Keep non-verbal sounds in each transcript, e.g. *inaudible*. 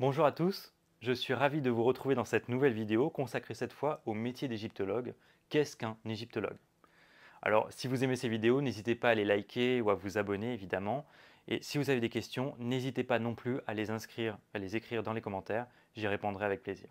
Bonjour à tous, je suis ravi de vous retrouver dans cette nouvelle vidéo consacrée cette fois au métier d'égyptologue. Qu'est-ce qu'un égyptologue Alors si vous aimez ces vidéos, n'hésitez pas à les liker ou à vous abonner évidemment. Et si vous avez des questions, n'hésitez pas non plus à les inscrire, à les écrire dans les commentaires, j'y répondrai avec plaisir.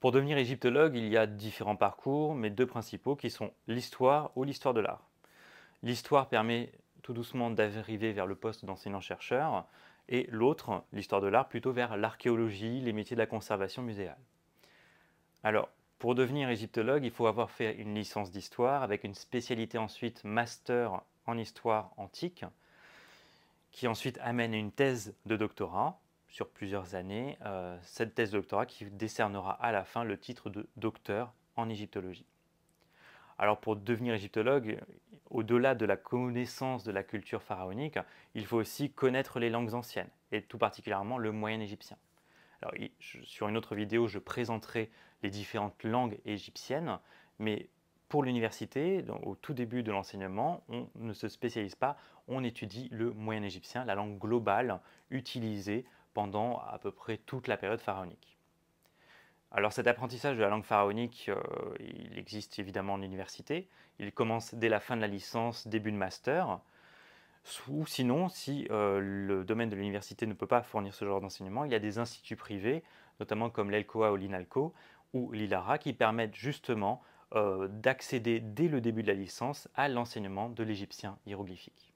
Pour devenir égyptologue, il y a différents parcours, mais deux principaux qui sont l'histoire ou l'histoire de l'art. L'histoire permet tout doucement d'arriver vers le poste d'enseignant-chercheur, et l'autre, l'histoire de l'art, plutôt vers l'archéologie, les métiers de la conservation muséale. Alors, pour devenir égyptologue, il faut avoir fait une licence d'histoire avec une spécialité ensuite master en histoire antique, qui ensuite amène une thèse de doctorat, sur plusieurs années euh, cette thèse de doctorat qui décernera à la fin le titre de docteur en égyptologie. Alors pour devenir égyptologue, au-delà de la connaissance de la culture pharaonique, il faut aussi connaître les langues anciennes, et tout particulièrement le moyen égyptien. Alors, sur une autre vidéo, je présenterai les différentes langues égyptiennes, mais pour l'université, au tout début de l'enseignement, on ne se spécialise pas, on étudie le moyen égyptien, la langue globale utilisée pendant à peu près toute la période pharaonique. Alors cet apprentissage de la langue pharaonique, euh, il existe évidemment en université. Il commence dès la fin de la licence, début de master. Ou sinon, si euh, le domaine de l'université ne peut pas fournir ce genre d'enseignement, il y a des instituts privés, notamment comme l'ELCOA ou l'INALCO ou l'ILARA, qui permettent justement euh, d'accéder dès le début de la licence à l'enseignement de l'égyptien hiéroglyphique.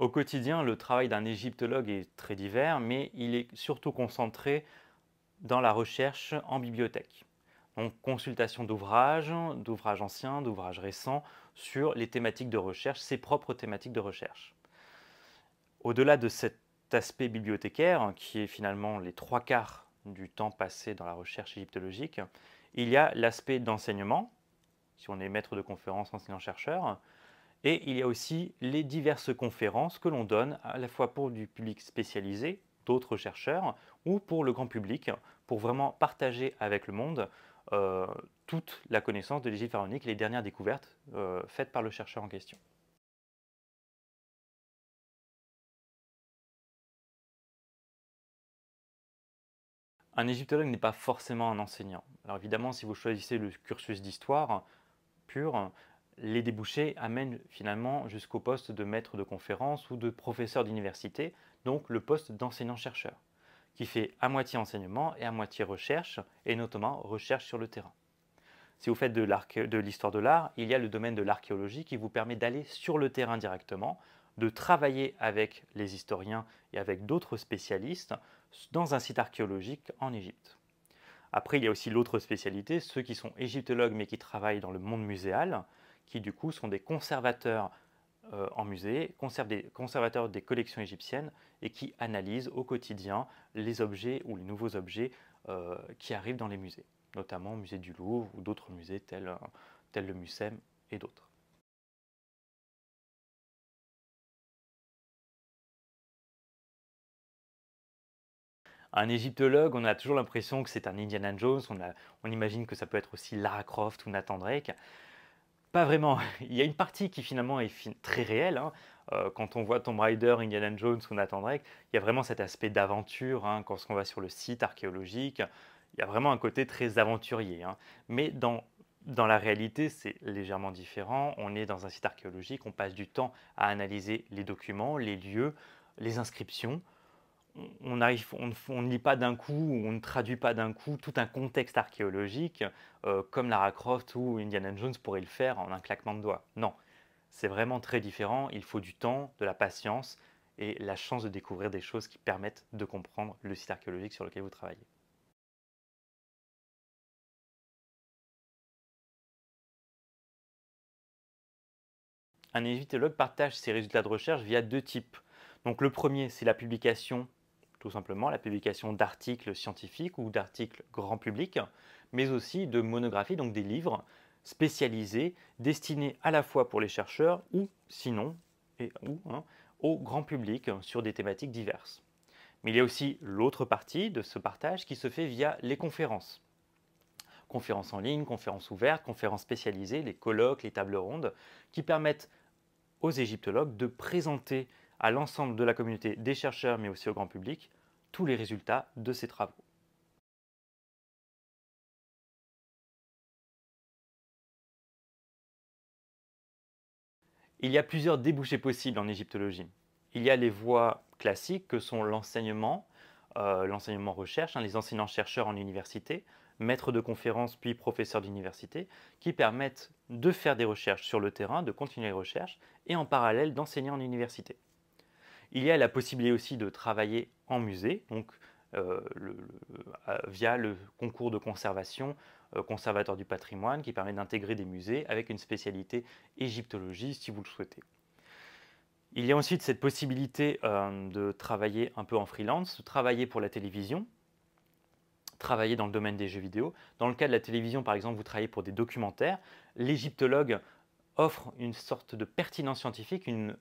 Au quotidien, le travail d'un égyptologue est très divers, mais il est surtout concentré dans la recherche en bibliothèque. Donc consultation d'ouvrages, d'ouvrages anciens, d'ouvrages récents, sur les thématiques de recherche, ses propres thématiques de recherche. Au-delà de cet aspect bibliothécaire, qui est finalement les trois quarts du temps passé dans la recherche égyptologique, il y a l'aspect d'enseignement, si on est maître de conférence, enseignant-chercheur, et il y a aussi les diverses conférences que l'on donne à la fois pour du public spécialisé, d'autres chercheurs, ou pour le grand public, pour vraiment partager avec le monde euh, toute la connaissance de l'Égypte pharaonique, les dernières découvertes euh, faites par le chercheur en question. Un égyptologue n'est pas forcément un enseignant. Alors évidemment, si vous choisissez le cursus d'histoire pur, les débouchés amènent finalement jusqu'au poste de maître de conférence ou de professeur d'université, donc le poste d'enseignant-chercheur, qui fait à moitié enseignement et à moitié recherche, et notamment recherche sur le terrain. Si vous faites de l'histoire de l'art, il y a le domaine de l'archéologie qui vous permet d'aller sur le terrain directement, de travailler avec les historiens et avec d'autres spécialistes dans un site archéologique en Égypte. Après, il y a aussi l'autre spécialité, ceux qui sont égyptologues mais qui travaillent dans le monde muséal, qui du coup sont des conservateurs euh, en musée, des, conservateurs des collections égyptiennes et qui analysent au quotidien les objets ou les nouveaux objets euh, qui arrivent dans les musées, notamment au musée du Louvre ou d'autres musées tels, euh, le MUSEM et d'autres. un égyptologue, on a toujours l'impression que c'est un Indiana Jones, on, on, imagine que ça peut être aussi Lara Croft ou Nathan Drake, pas vraiment. *laughs* Il y a une partie qui finalement est très réelle. Hein. Euh, quand on voit Tomb Raider, Indiana Jones ou Nathan Drake, il y a vraiment cet aspect d'aventure. Hein, quand on va sur le site archéologique, il y a vraiment un côté très aventurier. Hein. Mais dans la réalité, c'est légèrement différent. On est dans un site archéologique, on passe du temps à analyser les documents, les lieux, les inscriptions, on, on, ne lit pas d'un coup, on ne traduit pas d'un coup tout un contexte archéologique euh, comme Lara Croft ou Indiana Jones pourrait le faire en un claquement de doigts. Non, c'est vraiment très différent. Il faut du temps, de la patience et la chance de découvrir des choses qui permettent de comprendre le site archéologique sur lequel vous travaillez. Un égyptologue partage ses résultats de recherche via deux types. Donc le premier, c'est la publication tout simplement la publication d'articles scientifiques ou d'articles grand public, mais aussi de monographies, donc des livres spécialisés, destinés à la fois pour les chercheurs ou sinon et, ou, hein, au grand public sur des thématiques diverses. Mais il y a aussi l'autre partie de ce partage qui se fait via les conférences. Conférences en ligne, conférences ouvertes, conférences spécialisées, les colloques, les tables rondes, qui permettent aux égyptologues de présenter à l'ensemble de la communauté des chercheurs, mais aussi au grand public, tous les résultats de ces travaux. Il y a plusieurs débouchés possibles en égyptologie. Il y a les voies classiques que sont l'enseignement, euh, l'enseignement recherche, hein, les enseignants-chercheurs en université, maîtres de conférences puis professeurs d'université, qui permettent de faire des recherches sur le terrain, de continuer les recherches, et en parallèle d'enseigner en université. Il y a la possibilité aussi de travailler en musée, donc euh, euh, via le concours de conservation euh, conservateur du patrimoine qui permet d'intégrer des musées avec une spécialité égyptologie si vous le souhaitez. Il y a ensuite cette possibilité de travailler un peu en freelance, travailler pour la télévision, travailler dans le domaine des jeux vidéo. Dans le cas de la télévision, par exemple, vous travaillez pour des documentaires. L'égyptologue offre une sorte de pertinence scientifique, une,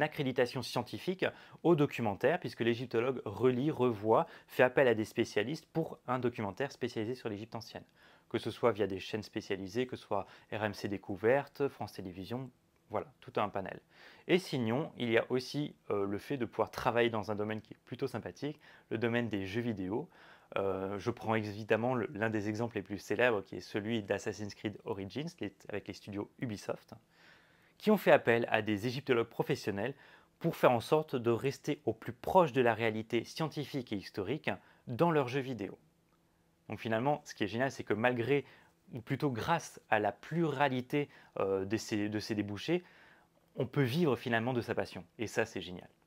accréditation scientifique au documentaire, puisque l'égyptologue relit, revoit, fait appel à des spécialistes pour un documentaire spécialisé sur l'Égypte ancienne, que ce soit via des chaînes spécialisées, que ce soit RMC Découverte, France Télévisions, voilà, tout un panel. Et sinon, il y a aussi euh, le fait de pouvoir travailler dans un domaine qui est plutôt sympathique, le domaine des jeux vidéo. Euh, je prends évidemment l'un des exemples les plus célèbres, qui est celui d'Assassin's Creed Origins, avec les studios Ubisoft, qui ont fait appel à des égyptologues professionnels pour faire en sorte de rester au plus proche de la réalité scientifique et historique dans leurs jeux vidéo. Donc finalement, ce qui est génial, c'est que malgré, ou plutôt grâce à la pluralité euh, de ces débouchés, on peut vivre finalement de sa passion. Et ça, c'est génial.